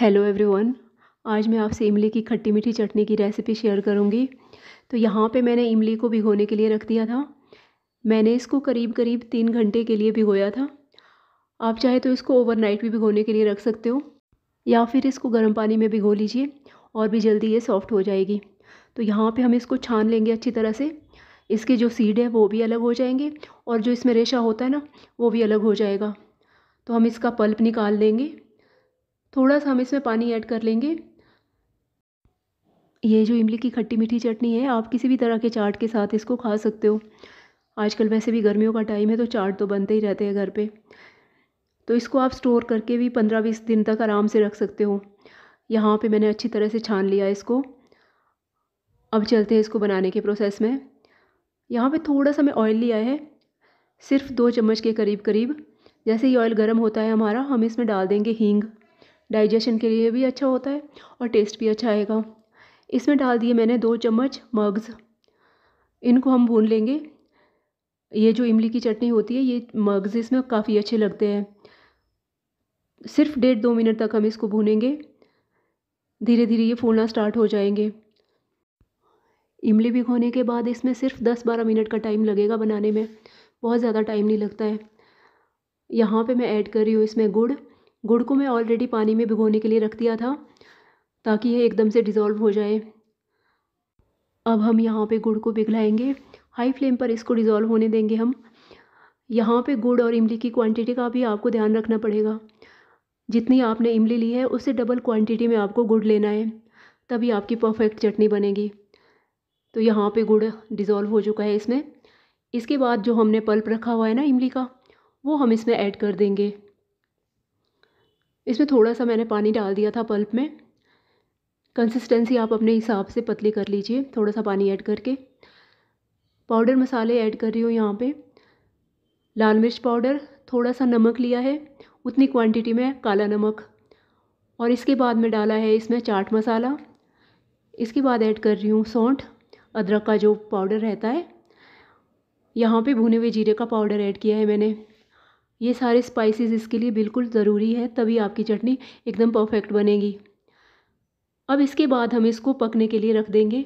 hello everyone आज मैं आपसे इमली की खट्टी मीठी चटनी की रेसिपी शेयर करूंगी तो यहाँ पे मैंने इमली को भिगोने के लिए रख दिया था मैंने इसको करीब करीब तीन घंटे के लिए भिगोया था आप चाहे तो इसको ओवरनाइट भी भिगोने के लिए रख सकते हो या फिर इसको गर्म पानी में भिगो लीजिए और भी जल्दी ये सॉफ्ट हो जाएगी तो यहाँ पर हम इसको छान लेंगे अच्छी तरह से इसके जो सीड है वो भी अलग हो जाएंगे और जो इसमें रेशा होता है ना वो भी अलग हो जाएगा तो हम इसका पल्प निकाल लेंगे थोड़ा सा हम इसमें पानी ऐड कर लेंगे ये जो इमली की खट्टी मीठी चटनी है आप किसी भी तरह के चाट के साथ इसको खा सकते हो आजकल वैसे भी गर्मियों का टाइम है तो चाट तो बनते ही रहते हैं घर पे तो इसको आप स्टोर करके भी पंद्रह बीस दिन तक आराम से रख सकते हो यहाँ पे मैंने अच्छी तरह से छान लिया इसको अब चलते हैं इसको बनाने के प्रोसेस में यहाँ पे थोड़ा सा मैं ऑयल लिया है सिर्फ दो चम्मच के करीब करीब जैसे ही ऑयल गर्म होता है हमारा हम इसमें डाल देंगे हींग डाइजेशन के लिए भी अच्छा होता है और टेस्ट भी अच्छा आएगा इसमें डाल दिए मैंने दो चम्मच मग्स इनको हम भून लेंगे ये जो इमली की चटनी होती है ये मग्ज़ इसमें काफ़ी अच्छे लगते हैं सिर्फ डेढ़ दो मिनट तक हम इसको भूनेंगे धीरे धीरे ये फूलना स्टार्ट हो जाएंगे इमली भिगोने के बाद इसमें सिर्फ दस बारह मिनट का टाइम लगेगा बनाने में बहुत ज़्यादा टाइम नहीं लगता है यहाँ पे मैं ऐड कर रही हूँ इसमें गुड़ गुड़ को मैं ऑलरेडी पानी में भिगोने के लिए रख दिया था ताकि यह एकदम से डिज़ोल्व हो जाए अब हम यहाँ पे गुड़ को पिघलाएंगे हाई फ्लेम पर इसको डिज़ोल्व होने देंगे हम यहाँ पे गुड़ और इमली की क्वांटिटी का भी आपको ध्यान रखना पड़ेगा जितनी आपने इमली ली है उससे डबल क्वांटिटी में आपको गुड़ लेना है तभी आपकी परफेक्ट चटनी बनेगी तो यहाँ पे गुड़ डिज़ोल्व हो चुका है इसमें इसके बाद जो हमने पल्प रखा हुआ है ना इमली का वो हम इसमें ऐड कर देंगे इसमें थोड़ा सा मैंने पानी डाल दिया था पल्प में कंसिस्टेंसी आप अपने हिसाब से पतली कर लीजिए थोड़ा सा पानी ऐड करके पाउडर मसाले ऐड कर रही हूँ यहाँ पे लाल मिर्च पाउडर थोड़ा सा नमक लिया है उतनी क्वांटिटी में काला नमक और इसके बाद में डाला है इसमें चाट मसाला इसके बाद ऐड कर रही हूँ सौंठ अदरक का जो पाउडर रहता है यहाँ पे भुने हुए जीरे का पाउडर ऐड किया है मैंने ये सारे स्पाइसेस इसके लिए बिल्कुल ज़रूरी है तभी आपकी चटनी एकदम परफेक्ट बनेगी अब इसके बाद हम इसको पकने के लिए रख देंगे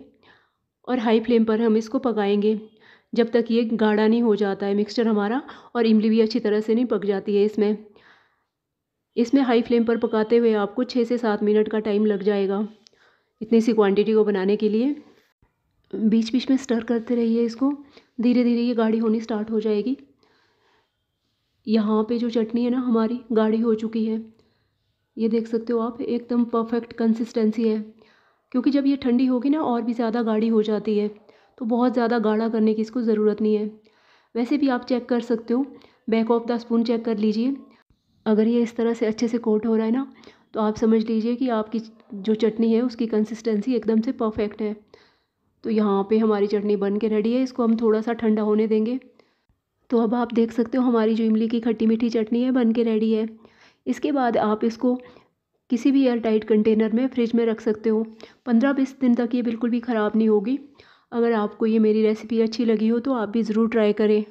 और हाई फ्लेम पर हम इसको पकाएंगे जब तक ये गाढ़ा नहीं हो जाता है मिक्सचर हमारा और इमली भी अच्छी तरह से नहीं पक जाती है इसमें इसमें हाई फ्लेम पर पकाते हुए आपको छः से सात मिनट का टाइम लग जाएगा इतनी सी क्वांटिटी को बनाने के लिए बीच बीच में स्टर करते रहिए इसको धीरे धीरे ये गाढ़ी होनी स्टार्ट हो जाएगी यहाँ पे जो चटनी है ना हमारी गाढ़ी हो चुकी है ये देख सकते हो आप एकदम परफेक्ट कंसिस्टेंसी है क्योंकि जब ये ठंडी होगी ना और भी ज़्यादा गाढ़ी हो जाती है तो बहुत ज़्यादा गाढ़ा करने की इसको ज़रूरत नहीं है वैसे भी आप चेक कर सकते हो back of the spoon check कर लीजिए अगर ये इस तरह से अच्छे से कोट हो रहा है ना तो आप समझ लीजिए कि आपकी जो चटनी है उसकी कंसिस्टेंसी एकदम से परफेक्ट है तो यहाँ पे हमारी चटनी बन के रेडी है इसको हम थोड़ा सा ठंडा होने देंगे तो अब आप देख सकते हो हमारी जो इमली की खट्टी मीठी चटनी है बन के रेडी है इसके बाद आप इसको किसी भी एयर टाइट कंटेनर में फ्रिज में रख सकते हो पंद्रह बीस दिन तक ये बिल्कुल भी ख़राब नहीं होगी अगर आपको ये मेरी रेसिपी अच्छी लगी हो तो आप भी ज़रूर ट्राई करें